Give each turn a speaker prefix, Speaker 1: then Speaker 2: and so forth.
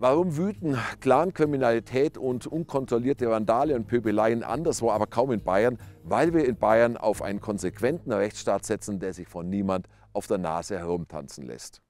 Speaker 1: Warum wüten Clankriminalität und unkontrollierte Randale und Pöbeleien anderswo, aber kaum in Bayern? Weil wir in Bayern auf einen konsequenten Rechtsstaat setzen, der sich von niemand auf der Nase herumtanzen lässt.